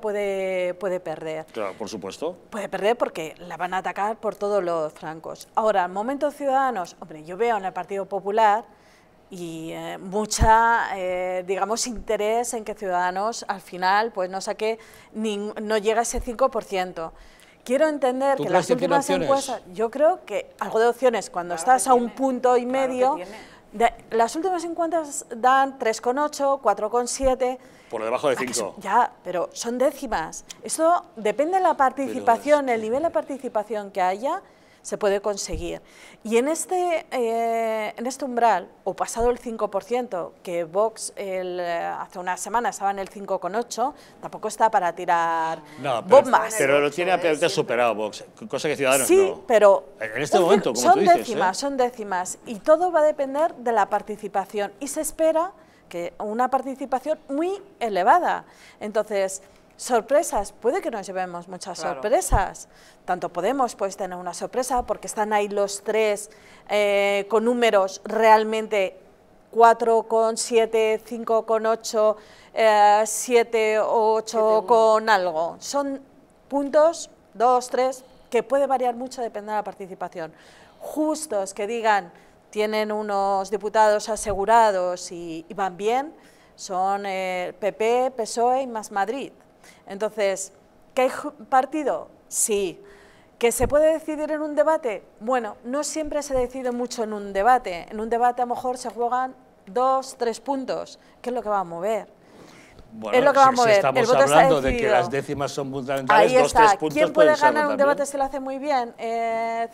Puede, puede perder. Claro, por supuesto. Puede perder porque la van a atacar por todos los francos. Ahora, al momento Ciudadanos, hombre, yo veo en el Partido Popular y eh, mucha, eh, digamos, interés en que Ciudadanos al final pues no saque, no llega a ese 5%. Quiero entender que las últimas encuestas, yo creo que algo de opciones, cuando estás a un punto y medio las últimas encuestas dan 3,8, 4,7. Por debajo de 5. Ah, ya, pero son décimas. Eso depende de la participación, el nivel de participación que haya, se puede conseguir. Y en este, eh, en este umbral, o pasado el 5%, que Vox eh, hace unas semanas estaba en el 5,8, tampoco está para tirar no, pero, más. Pero lo tiene ampliamente superado Vox, cosa que Ciudadanos sí, pero... En este momento, como son ¿eh? décimas, son décimas, y todo va a depender de la participación, y se espera que una participación muy elevada. Entonces sorpresas, puede que nos llevemos muchas sorpresas. Tanto Podemos pues, tener una sorpresa porque están ahí los tres eh, con números realmente 4,7, 5,8, eh, 7 o 8 con algo. Son puntos, 2, 3, que puede variar mucho dependiendo de la participación. Justos que digan tienen unos diputados asegurados y, van bien son el eh, PP, PSOE y Más Madrid. Entonces, ¿qué hay partido? Sí. ¿Que se puede decidir en un debate? Bueno, no siempre se decide mucho en un debate. En un debate a lo mejor se juegan dos, tres puntos, ¿Qué es lo que va a mover. Bueno, lo que Si estamos hablando de que las décimas son fundamentales, dos, tres puntos ¿Quién puede ganar un debate si lo hace muy bien? Eh,